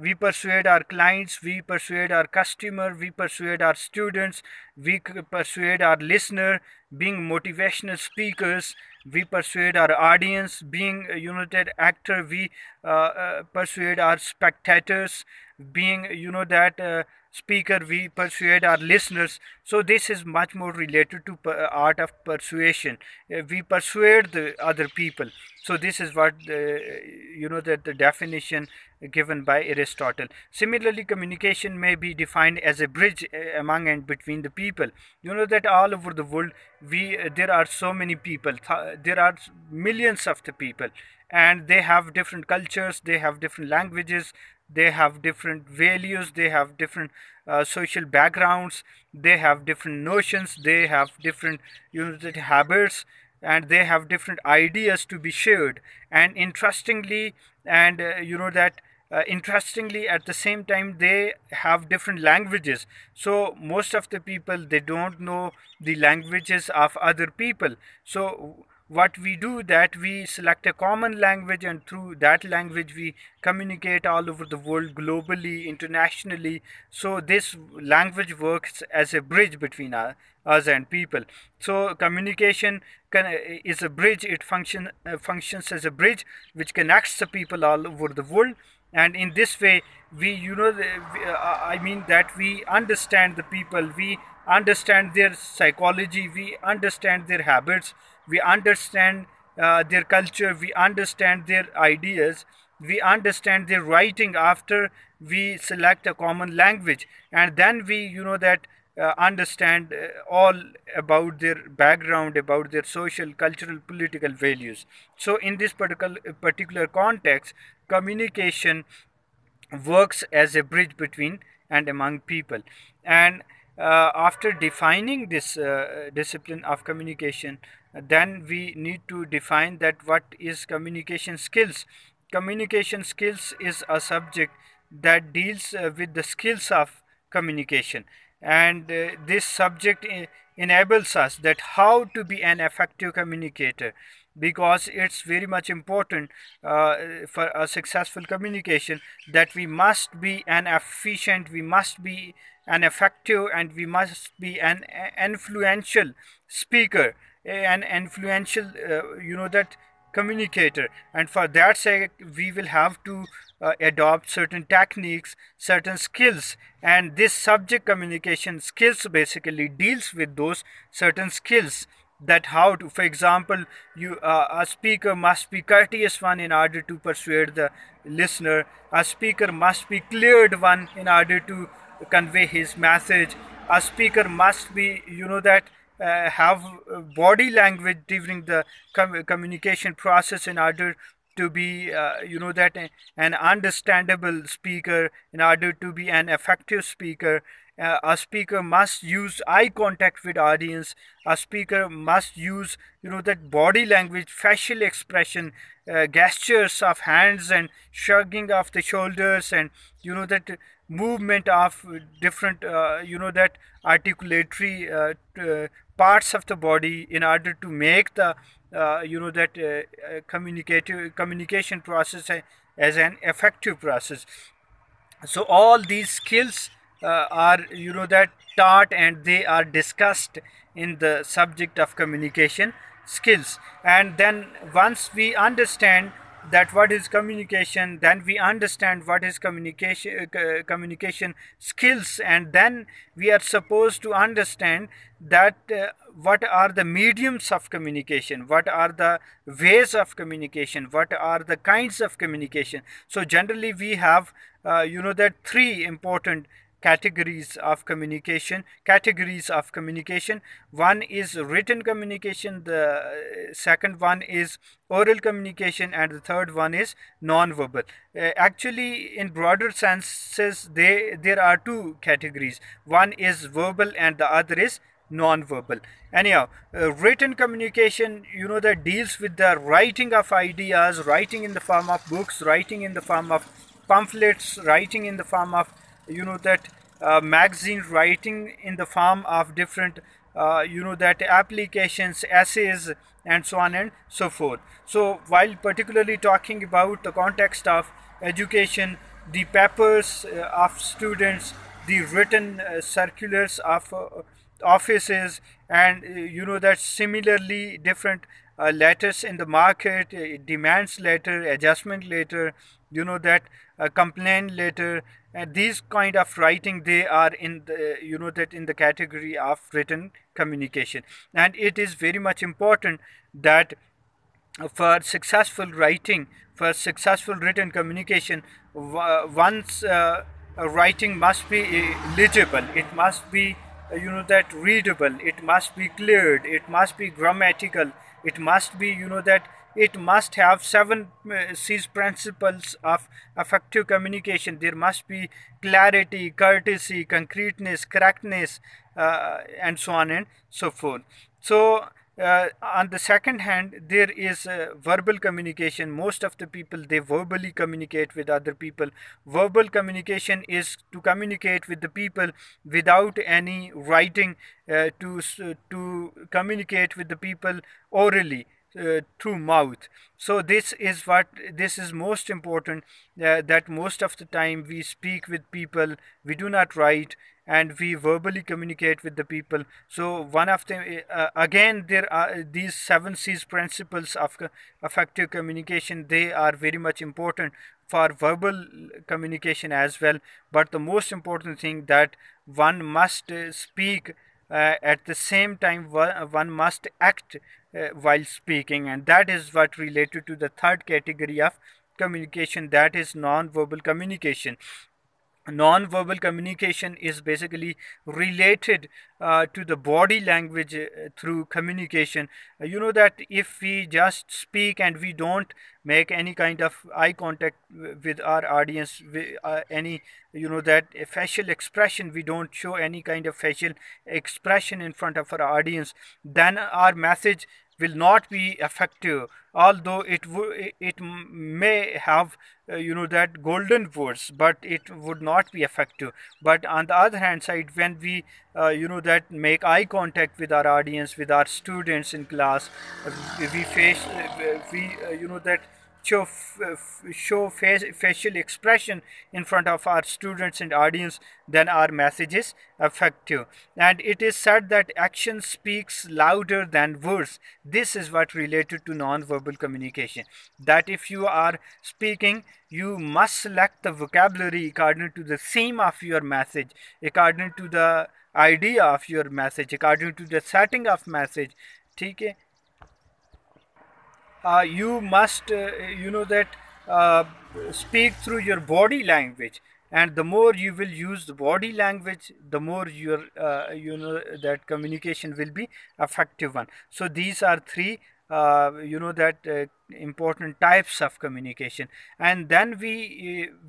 we persuade our clients, we persuade our customer, we persuade our students, we persuade our listener being motivational speakers, we persuade our audience being a united actor, we uh, uh, persuade our spectators being, you know, that uh, speaker, we persuade our listeners. So this is much more related to uh, art of persuasion. Uh, we persuade the other people. So this is what, you know, that the definition given by Aristotle. Similarly, communication may be defined as a bridge eh, among and between the people. You know that all over the world, we uh, there are so many people. Th there are millions of the people, and they have different cultures, they have different languages, they have different values, they have different uh, social backgrounds, they have different notions, they have different you know that habits and they have different ideas to be shared and interestingly and uh, you know that uh, interestingly at the same time they have different languages so most of the people they don't know the languages of other people so what we do that we select a common language and through that language we communicate all over the world globally internationally so this language works as a bridge between us and people so communication can, is a bridge it function uh, functions as a bridge which connects the people all over the world and in this way we you know uh, i mean that we understand the people we understand their psychology we understand their habits we understand uh, their culture, we understand their ideas, we understand their writing after we select a common language, and then we, you know, that uh, understand uh, all about their background, about their social, cultural, political values. So, in this particular particular context, communication works as a bridge between and among people, and uh, after defining this uh, discipline of communication, then we need to define that what is communication skills communication skills is a subject that deals uh, with the skills of communication and uh, this subject enables us that how to be an effective communicator because it's very much important uh, for a successful communication that we must be an efficient we must be an effective and we must be an influential speaker an influential uh, you know that communicator and for that sake we will have to uh, adopt certain techniques certain skills and this subject communication skills basically deals with those certain skills that how to for example you uh, a speaker must be courteous one in order to persuade the listener a speaker must be cleared one in order to convey his message a speaker must be you know that uh, have body language during the com communication process in order to be uh, you know that an understandable speaker in order to be an effective speaker uh, a speaker must use eye contact with audience a speaker must use you know that body language facial expression uh, gestures of hands and shrugging of the shoulders and you know that movement of different uh, you know that articulatory uh, uh, parts of the body in order to make the uh, you know that communicative communication process as an effective process so all these skills uh, are you know that taught and they are discussed in the subject of communication skills and then once we understand that what is communication then we understand what is communication uh, communication skills and then we are supposed to understand that uh, what are the mediums of communication what are the ways of communication what are the kinds of communication so generally we have uh, you know that three important categories of communication categories of communication one is written communication the uh, second one is oral communication and the third one is non-verbal uh, actually in broader senses they there are two categories one is verbal and the other is non-verbal anyhow uh, written communication you know that deals with the writing of ideas writing in the form of books writing in the form of pamphlets writing in the form of you know that uh, magazine writing in the form of different uh, you know that applications essays and so on and so forth so while particularly talking about the context of education the papers uh, of students the written uh, circulars of uh, offices and uh, you know that similarly different uh, letters in the market, uh, demands letter, adjustment letter, you know that uh, complaint letter, and these kind of writing they are in the you know that in the category of written communication, and it is very much important that for successful writing, for successful written communication, uh, once uh, writing must be uh, legible. It must be uh, you know that readable it must be cleared it must be grammatical it must be you know that it must have seven c's uh, principles of effective communication there must be clarity courtesy concreteness correctness uh, and so on and so forth so uh, on the second hand, there is uh, verbal communication. Most of the people they verbally communicate with other people. Verbal communication is to communicate with the people without any writing, uh, to to communicate with the people orally uh, through mouth so this is what this is most important uh, that most of the time we speak with people we do not write and we verbally communicate with the people so one of them uh, uh, again there are these seven c's principles of uh, effective communication they are very much important for verbal communication as well but the most important thing that one must uh, speak uh, at the same time uh, one must act uh, while speaking and that is what related to the third category of communication that is non-verbal communication non-verbal communication is basically related uh, to the body language uh, through communication. Uh, you know that if we just speak and we don't make any kind of eye contact with our audience, uh, any, you know, that facial expression, we don't show any kind of facial expression in front of our audience, then our message will not be effective although it it may have uh, you know that golden words but it would not be effective but on the other hand side when we uh, you know that make eye contact with our audience with our students in class uh, we face uh, we you know that show show face, facial expression in front of our students and audience then our message is effective and it is said that action speaks louder than words this is what related to non-verbal communication that if you are speaking you must select the vocabulary according to the theme of your message according to the idea of your message according to the setting of message ठीक uh, you must uh, you know that uh, speak through your body language and the more you will use the body language the more your you know that communication will be effective one so these are three you know that important types of communication and then we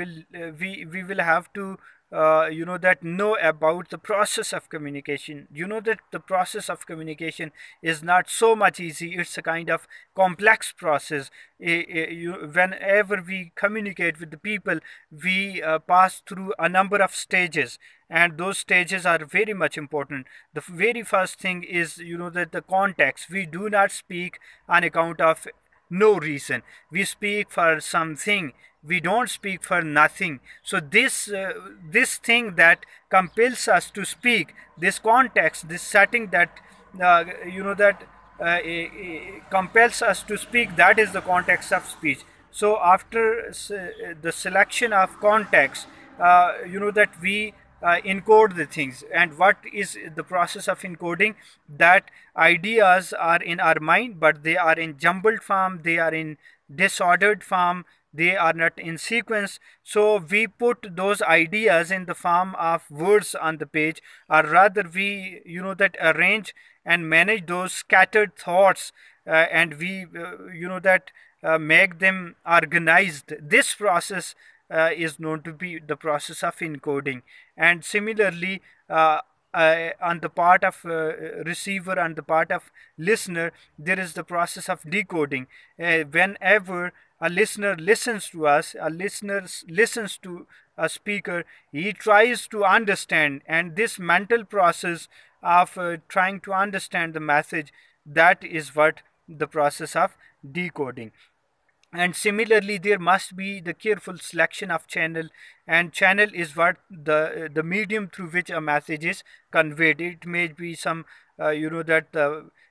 will we we will have to uh, you know that know about the process of communication you know that the process of communication is not so much easy it's a kind of complex process whenever we communicate with the people we uh, pass through a number of stages and those stages are very much important the very first thing is you know that the context we do not speak on account of no reason we speak for something we don't speak for nothing so this uh, this thing that compels us to speak this context this setting that uh, you know that uh, compels us to speak that is the context of speech so after uh, the selection of context uh, you know that we uh, encode the things and what is the process of encoding that ideas are in our mind but they are in jumbled form they are in disordered form they are not in sequence so we put those ideas in the form of words on the page or rather we you know that arrange and manage those scattered thoughts uh, and we uh, you know that uh, make them organized this process uh, is known to be the process of encoding and similarly uh, uh, on the part of uh, receiver on the part of listener there is the process of decoding uh, whenever a listener listens to us, a listener listens to a speaker, he tries to understand, and this mental process of uh, trying to understand the message that is what the process of decoding and similarly there must be the careful selection of channel and channel is what the uh, the medium through which a message is conveyed it may be some uh, you know that the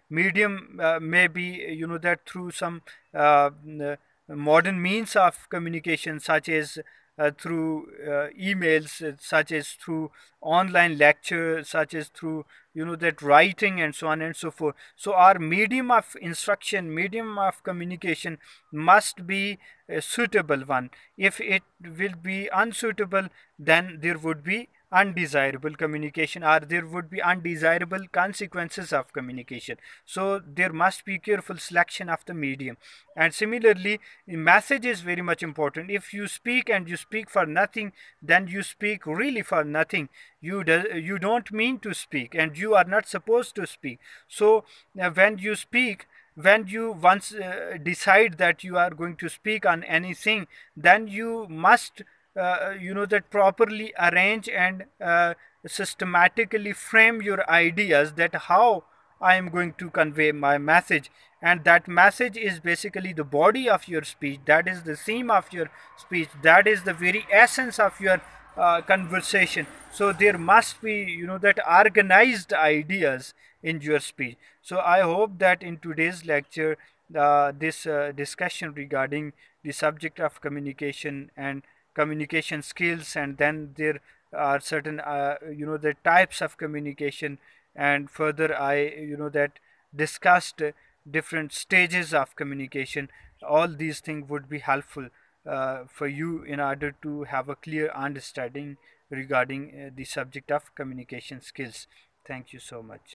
medium uh, may be you know that through some uh, uh modern means of communication such as uh, through uh, emails uh, such as through online lecture such as through you know that writing and so on and so forth so our medium of instruction medium of communication must be a suitable one if it will be unsuitable then there would be undesirable communication or there would be undesirable consequences of communication so there must be careful selection of the medium and similarly message is very much important if you speak and you speak for nothing then you speak really for nothing you do, you don't mean to speak and you are not supposed to speak so uh, when you speak when you once uh, decide that you are going to speak on anything then you must uh, you know that properly arrange and uh, systematically frame your ideas that how I am going to convey my message and that message is basically the body of your speech that is the theme of your speech that is the very essence of your uh, conversation so there must be you know that organized ideas in your speech so I hope that in today's lecture uh, this uh, discussion regarding the subject of communication and communication skills and then there are certain uh, you know the types of communication and further i you know that discussed different stages of communication all these things would be helpful uh, for you in order to have a clear understanding regarding uh, the subject of communication skills thank you so much